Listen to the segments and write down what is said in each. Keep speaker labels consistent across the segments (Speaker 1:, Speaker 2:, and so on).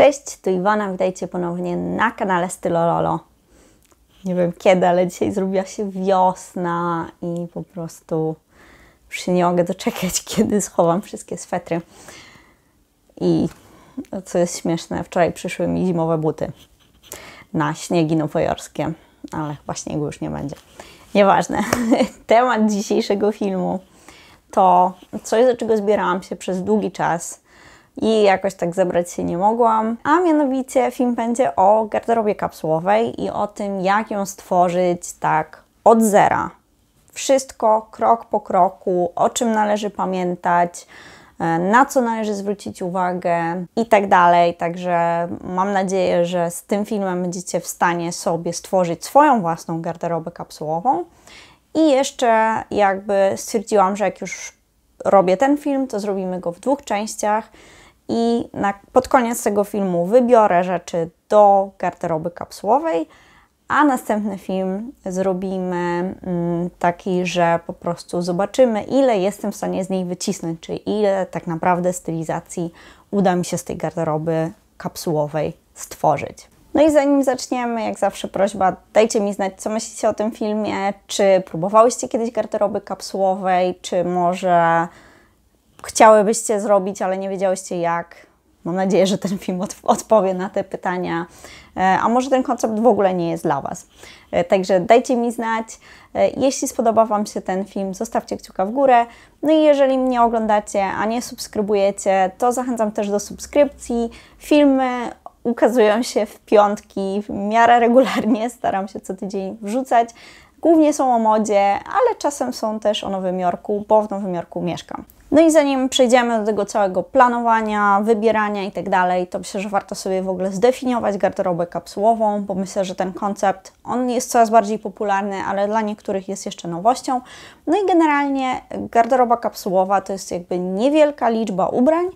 Speaker 1: Cześć, tu Iwona, witajcie ponownie na kanale Stylololo. Nie wiem kiedy, ale dzisiaj zrobiła się wiosna i po prostu już się nie mogę doczekać, kiedy schowam wszystkie swetry. I co jest śmieszne, wczoraj przyszły mi zimowe buty na śniegi nowojorskie, ale chyba śniegu już nie będzie. Nieważne. Temat dzisiejszego filmu to coś, do czego zbierałam się przez długi czas – i jakoś tak zebrać się nie mogłam. A mianowicie film będzie o garderobie kapsułowej i o tym, jak ją stworzyć tak od zera. Wszystko krok po kroku, o czym należy pamiętać, e, na co należy zwrócić uwagę i tak dalej. Także mam nadzieję, że z tym filmem będziecie w stanie sobie stworzyć swoją własną garderobę kapsułową. I jeszcze jakby stwierdziłam, że jak już robię ten film, to zrobimy go w dwóch częściach i na, pod koniec tego filmu wybiorę rzeczy do garderoby kapsułowej, a następny film zrobimy mm, taki, że po prostu zobaczymy, ile jestem w stanie z niej wycisnąć, czyli ile tak naprawdę stylizacji uda mi się z tej garderoby kapsułowej stworzyć. No i zanim zaczniemy, jak zawsze prośba, dajcie mi znać, co myślicie o tym filmie, czy próbowałyście kiedyś garderoby kapsułowej, czy może chciałybyście zrobić, ale nie wiedziałyście jak. Mam nadzieję, że ten film od, odpowie na te pytania, e, a może ten koncept w ogóle nie jest dla Was. E, także dajcie mi znać. E, jeśli spodoba Wam się ten film, zostawcie kciuka w górę. No i jeżeli mnie oglądacie, a nie subskrybujecie, to zachęcam też do subskrypcji. Filmy ukazują się w piątki, w miarę regularnie staram się co tydzień wrzucać. Głównie są o modzie, ale czasem są też o Nowym Jorku, bo w Nowym Jorku mieszkam. No i zanim przejdziemy do tego całego planowania, wybierania i tak dalej, to myślę, że warto sobie w ogóle zdefiniować garderobę kapsułową, bo myślę, że ten koncept, on jest coraz bardziej popularny, ale dla niektórych jest jeszcze nowością. No i generalnie garderoba kapsułowa to jest jakby niewielka liczba ubrań,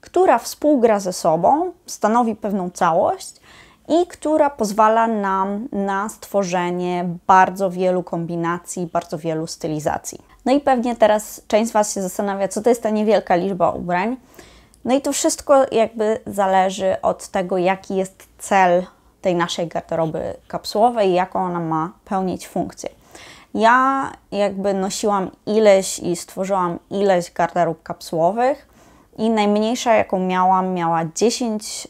Speaker 1: która współgra ze sobą, stanowi pewną całość i która pozwala nam na stworzenie bardzo wielu kombinacji, bardzo wielu stylizacji. No i pewnie teraz część z Was się zastanawia, co to jest ta niewielka liczba ubrań. No i to wszystko jakby zależy od tego, jaki jest cel tej naszej garderoby kapsułowej, jaką ona ma pełnić funkcję. Ja jakby nosiłam ileś i stworzyłam ileś garderób kapsułowych i najmniejsza jaką miałam, miała 10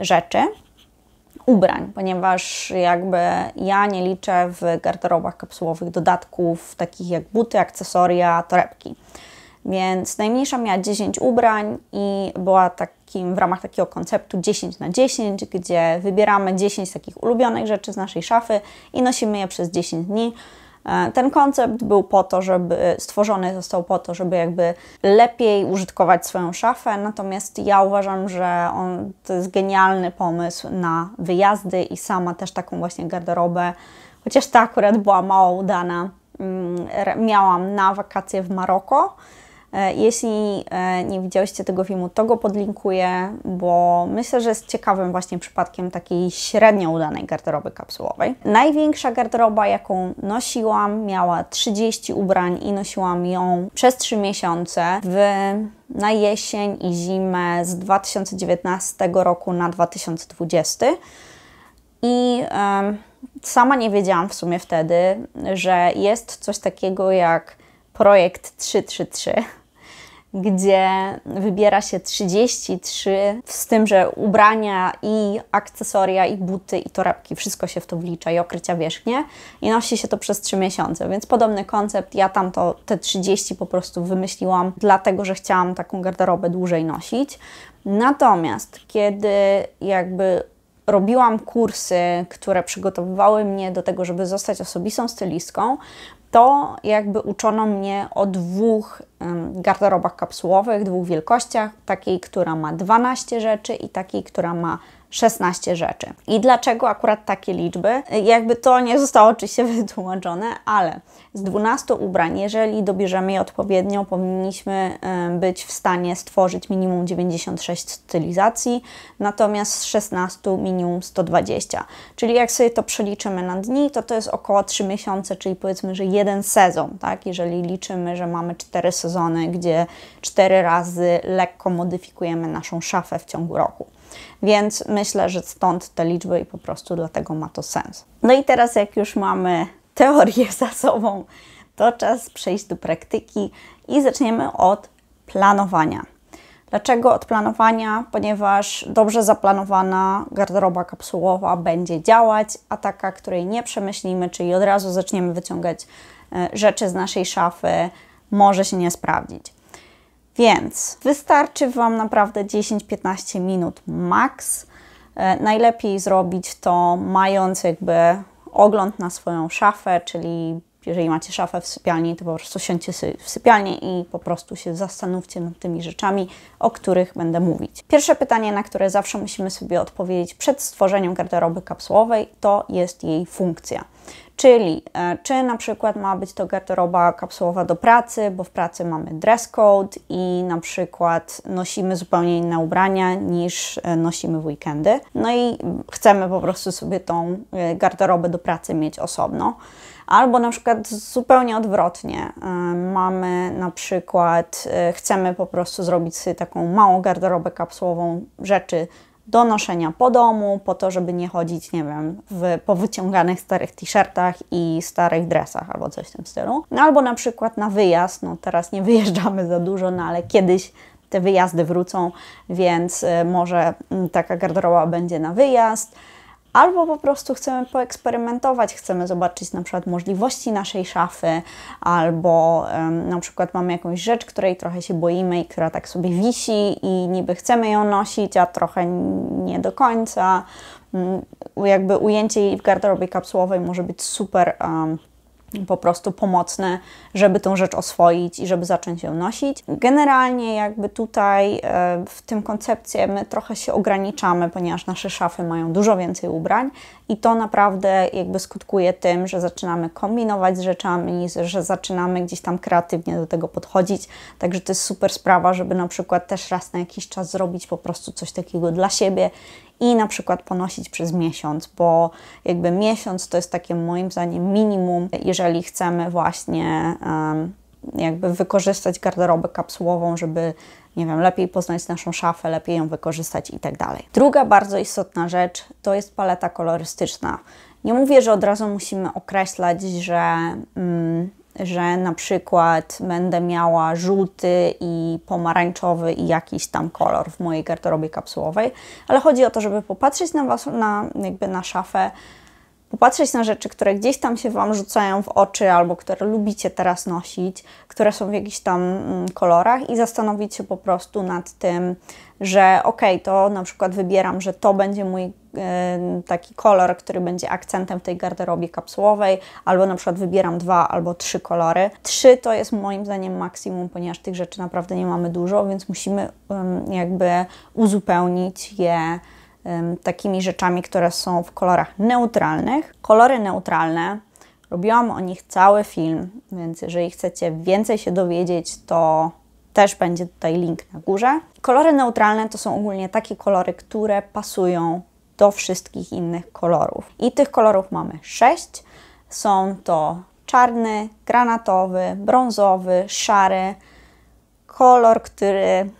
Speaker 1: rzeczy, ubrań, ponieważ jakby ja nie liczę w garderobach kapsułowych dodatków takich jak buty, akcesoria, torebki. Więc najmniejsza miała 10 ubrań i była takim w ramach takiego konceptu 10 na 10, gdzie wybieramy 10 takich ulubionych rzeczy z naszej szafy i nosimy je przez 10 dni. E, ten koncept był po to, żeby stworzony został po to, żeby jakby lepiej użytkować swoją szafę, natomiast ja uważam, że on to jest genialny pomysł na wyjazdy i sama też taką właśnie garderobę, chociaż ta akurat była mało udana, mm, miałam na wakacje w Maroko. E, jeśli e, nie widziałyście tego filmu, to go podlinkuję, bo myślę, że jest ciekawym właśnie przypadkiem takiej średnio udanej garderoby kapsułowej. Największa garderoba, jaką nosiłam, miała 30 ubrań i nosiłam ją przez 3 miesiące w na jesień i zimę z 2019 roku na 2020. I um, sama nie wiedziałam w sumie wtedy, że jest coś takiego jak projekt 333 gdzie wybiera się 33, z tym, że ubrania i akcesoria, i buty, i torebki, wszystko się w to wlicza, i okrycia wierzchnie, i nosi się to przez 3 miesiące, więc podobny koncept. Ja tam to, te 30 po prostu wymyśliłam, dlatego że chciałam taką garderobę dłużej nosić. Natomiast kiedy jakby robiłam kursy, które przygotowywały mnie do tego, żeby zostać osobistą stylistką, to jakby uczono mnie o dwóch garderobach kapsułowych, dwóch wielkościach, takiej, która ma 12 rzeczy i takiej, która ma 16 rzeczy. I dlaczego akurat takie liczby? Jakby to nie zostało oczywiście wytłumaczone, ale z 12 ubrań, jeżeli dobierzemy je odpowiednio, powinniśmy być w stanie stworzyć minimum 96 stylizacji, natomiast z 16 minimum 120. Czyli jak sobie to przeliczymy na dni, to to jest około 3 miesiące, czyli powiedzmy, że jeden sezon, tak? Jeżeli liczymy, że mamy 4 sezony, gdzie 4 razy lekko modyfikujemy naszą szafę w ciągu roku. Więc myślę, że stąd te liczby i po prostu dlatego ma to sens. No i teraz, jak już mamy teorię za sobą, to czas przejść do praktyki i zaczniemy od planowania. Dlaczego od planowania? Ponieważ dobrze zaplanowana garderoba kapsułowa będzie działać, a taka, której nie przemyślimy, czyli od razu zaczniemy wyciągać e, rzeczy z naszej szafy, może się nie sprawdzić. Więc wystarczy Wam naprawdę 10-15 minut max. E, najlepiej zrobić to mając jakby ogląd na swoją szafę, czyli jeżeli macie szafę w sypialni, to po prostu siądźcie w sypialni i po prostu się zastanówcie nad tymi rzeczami, o których będę mówić. Pierwsze pytanie, na które zawsze musimy sobie odpowiedzieć przed stworzeniem garderoby kapsułowej, to jest jej funkcja. Czyli e, czy na przykład ma być to garderoba kapsułowa do pracy, bo w pracy mamy dress code i na przykład nosimy zupełnie inne ubrania niż e, nosimy w weekendy. No i chcemy po prostu sobie tą e, garderobę do pracy mieć osobno. Albo na przykład zupełnie odwrotnie. Mamy na przykład, chcemy po prostu zrobić sobie taką małą garderobę kapsułową rzeczy do noszenia po domu, po to, żeby nie chodzić, nie wiem, w powyciąganych starych t-shirtach i starych dresach albo coś w tym stylu. No albo na przykład na wyjazd, no teraz nie wyjeżdżamy za dużo, no ale kiedyś te wyjazdy wrócą, więc y, może mm, taka garderoba będzie na wyjazd albo po prostu chcemy poeksperymentować, chcemy zobaczyć na przykład możliwości naszej szafy, albo na przykład mamy jakąś rzecz, której trochę się boimy i która tak sobie wisi i niby chcemy ją nosić, a trochę nie do końca. Mm, jakby ujęcie jej w garderobie kapsułowej może być super. Um, po prostu pomocne, żeby tą rzecz oswoić i żeby zacząć ją nosić. Generalnie jakby tutaj e, w tym koncepcie my trochę się ograniczamy, ponieważ nasze szafy mają dużo więcej ubrań i to naprawdę jakby skutkuje tym, że zaczynamy kombinować z rzeczami, że zaczynamy gdzieś tam kreatywnie do tego podchodzić. Także to jest super sprawa, żeby na przykład też raz na jakiś czas zrobić po prostu coś takiego dla siebie i na przykład ponosić przez miesiąc, bo jakby miesiąc to jest takie moim zdaniem minimum, jeżeli chcemy właśnie jakby wykorzystać garderobę kapsułową, żeby nie wiem, lepiej poznać naszą szafę, lepiej ją wykorzystać i tak dalej. Druga bardzo istotna rzecz to jest paleta kolorystyczna. Nie mówię, że od razu musimy określać, że mm, że na przykład będę miała żółty i pomarańczowy i jakiś tam kolor w mojej garderobie kapsułowej, ale chodzi o to, żeby popatrzeć na, was, na jakby na szafę, popatrzeć na rzeczy, które gdzieś tam się Wam rzucają w oczy albo które lubicie teraz nosić, które są w jakichś tam mm, kolorach i zastanowić się po prostu nad tym, że ok, to na przykład wybieram, że to będzie mój Y, taki kolor, który będzie akcentem w tej garderobie kapsułowej, albo na przykład wybieram dwa albo trzy kolory. Trzy to jest moim zdaniem maksimum, ponieważ tych rzeczy naprawdę nie mamy dużo, więc musimy jakby uzupełnić je takimi rzeczami, które są w kolorach neutralnych. Kolory neutralne Robiłam o nich cały film, więc jeżeli chcecie więcej się dowiedzieć, to też będzie tutaj link na górze. Kolory neutralne to są ogólnie takie kolory, które pasują do wszystkich innych kolorów. I tych kolorów mamy sześć. Są to czarny, granatowy, brązowy, szary, kolor, który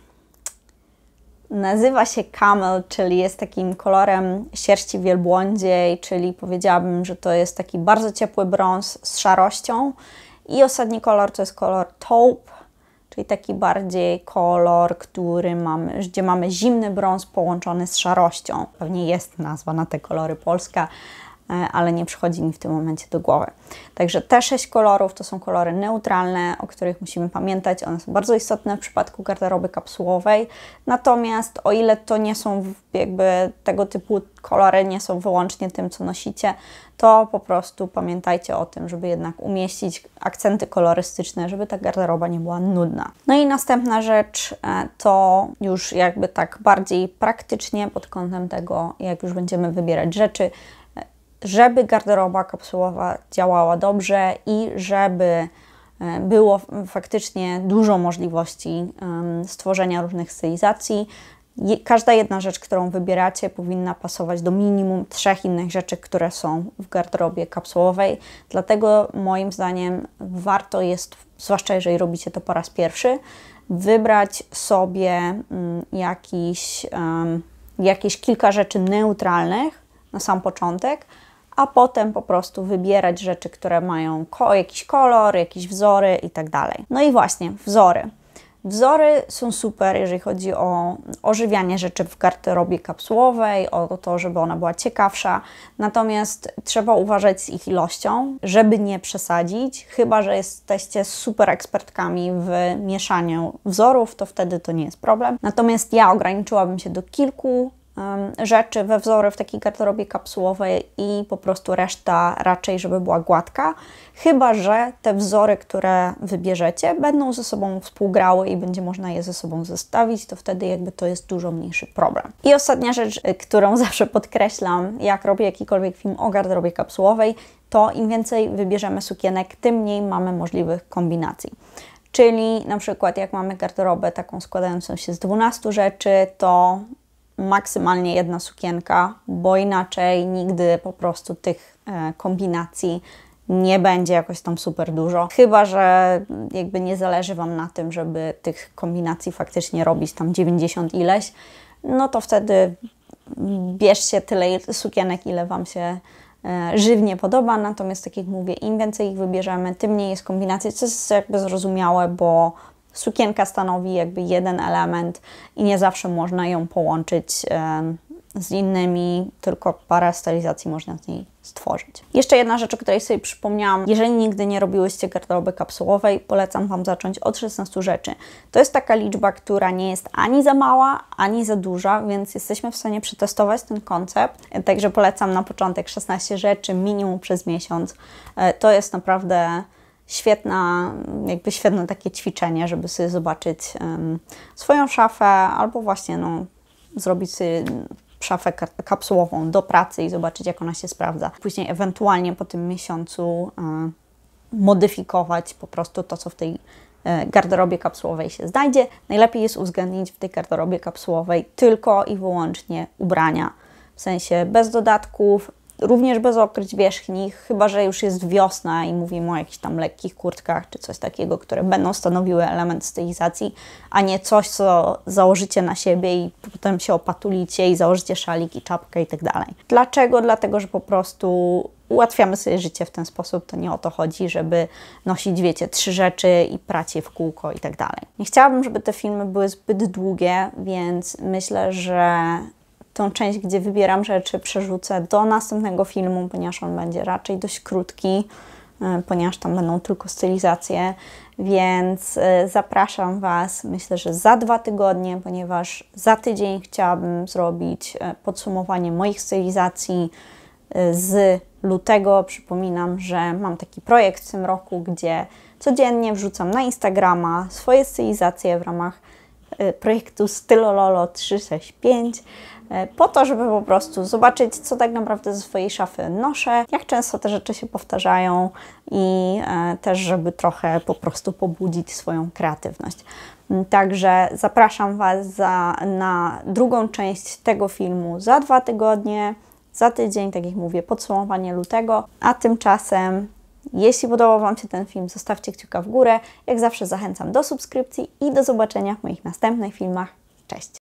Speaker 1: nazywa się camel, czyli jest takim kolorem sierści wielbłądziej, czyli powiedziałabym, że to jest taki bardzo ciepły brąz z szarością. I ostatni kolor to jest kolor taupe, czyli taki bardziej kolor, który mamy, gdzie mamy zimny brąz połączony z szarością. Pewnie jest nazwa na te kolory polska, E, ale nie przychodzi mi w tym momencie do głowy. Także te sześć kolorów to są kolory neutralne, o których musimy pamiętać. One są bardzo istotne w przypadku garderoby kapsułowej. Natomiast o ile to nie są jakby tego typu kolory, nie są wyłącznie tym, co nosicie, to po prostu pamiętajcie o tym, żeby jednak umieścić akcenty kolorystyczne, żeby ta garderoba nie była nudna. No i następna rzecz e, to już jakby tak bardziej praktycznie pod kątem tego, jak już będziemy wybierać rzeczy, żeby garderoba kapsułowa działała dobrze i żeby e, było faktycznie dużo możliwości stworzenia różnych stylizacji. Każda jedna rzecz, którą wybieracie, powinna pasować do minimum trzech innych rzeczy, które są w garderobie kapsułowej. Dlatego moim zdaniem warto jest, zwłaszcza jeżeli robicie to po raz pierwszy, wybrać sobie mm, jakieś jakieś kilka rzeczy neutralnych na sam początek, a potem po prostu wybierać rzeczy, które mają ko jakiś kolor, jakieś wzory i tak dalej. No i właśnie, wzory. Wzory są super, jeżeli chodzi o ożywianie rzeczy w garderobie kapsułowej, o to, żeby ona była ciekawsza. Natomiast trzeba uważać z ich ilością, żeby nie przesadzić, chyba że jesteście super ekspertkami w mieszaniu wzorów, to wtedy to nie jest problem. Natomiast ja ograniczyłabym się do kilku rzeczy we wzory w takiej garderobie kapsułowej i po prostu reszta raczej, żeby była gładka, chyba że te wzory, które wybierzecie, będą ze sobą współgrały i będzie można je ze sobą zestawić, to wtedy jakby to jest dużo mniejszy problem. I ostatnia rzecz, y, którą zawsze podkreślam, jak robię jakikolwiek film o garderobie kapsułowej, to im więcej wybierzemy sukienek, tym mniej mamy możliwych kombinacji. Czyli na przykład jak mamy garderobę taką składającą się z 12 rzeczy, to maksymalnie jedna sukienka, bo inaczej nigdy po prostu tych e, kombinacji nie będzie jakoś tam super dużo. Chyba, że jakby nie zależy Wam na tym, żeby tych kombinacji faktycznie robić tam 90 ileś, no to wtedy bierzcie tyle sukienek, ile Wam się e, żywnie podoba, natomiast tak jak mówię, im więcej ich wybierzemy, tym mniej jest kombinacji, co jest jakby zrozumiałe, bo Sukienka stanowi jakby jeden element i nie zawsze można ją połączyć z innymi, tylko parę stylizacji można z niej stworzyć. Jeszcze jedna rzecz, o której sobie przypomniałam. Jeżeli nigdy nie robiłyście garderoby kapsułowej, polecam Wam zacząć od 16 rzeczy. To jest taka liczba, która nie jest ani za mała, ani za duża, więc jesteśmy w stanie przetestować ten koncept. Także polecam na początek 16 rzeczy minimum przez miesiąc. E, to jest naprawdę świetna, jakby świetne takie ćwiczenie, żeby sobie zobaczyć um, swoją szafę albo właśnie no, zrobić sobie szafę kapsułową do pracy i zobaczyć, jak ona się sprawdza. Później ewentualnie po tym miesiącu um, modyfikować po prostu to, co w tej e, garderobie kapsułowej się znajdzie. Najlepiej jest uwzględnić w tej garderobie kapsułowej tylko i wyłącznie ubrania, w sensie bez dodatków, również bez okryć wierzchni, chyba że już jest wiosna i mówimy o jakichś tam lekkich kurtkach czy coś takiego, które będą stanowiły element stylizacji, a nie coś, co założycie na siebie i potem się opatulicie i założycie szalik i czapkę i tak dalej. Dlaczego? Dlatego, że po prostu ułatwiamy sobie życie w ten sposób, to nie o to chodzi, żeby nosić, wiecie, trzy rzeczy i je w kółko i tak dalej. Nie chciałabym, żeby te filmy były zbyt długie, więc myślę, że tą część, gdzie wybieram rzeczy, przerzucę do następnego filmu, ponieważ on będzie raczej dość krótki, e, ponieważ tam będą tylko stylizacje, więc e, zapraszam Was, myślę, że za dwa tygodnie, ponieważ za tydzień chciałabym zrobić e, podsumowanie moich stylizacji z lutego. Przypominam, że mam taki projekt w tym roku, gdzie codziennie wrzucam na Instagrama swoje stylizacje w ramach projektu Stylololo 365. E, po to, żeby po prostu zobaczyć, co tak naprawdę ze swojej szafy noszę, jak często te rzeczy się powtarzają i e, też, żeby trochę po prostu pobudzić swoją kreatywność. Mm, także zapraszam Was za, na drugą część tego filmu za dwa tygodnie, za tydzień, tak jak mówię, podsumowanie lutego, a tymczasem jeśli podobał Wam się ten film, zostawcie kciuka w górę. Jak zawsze zachęcam do subskrypcji i do zobaczenia w moich następnych filmach. Cześć!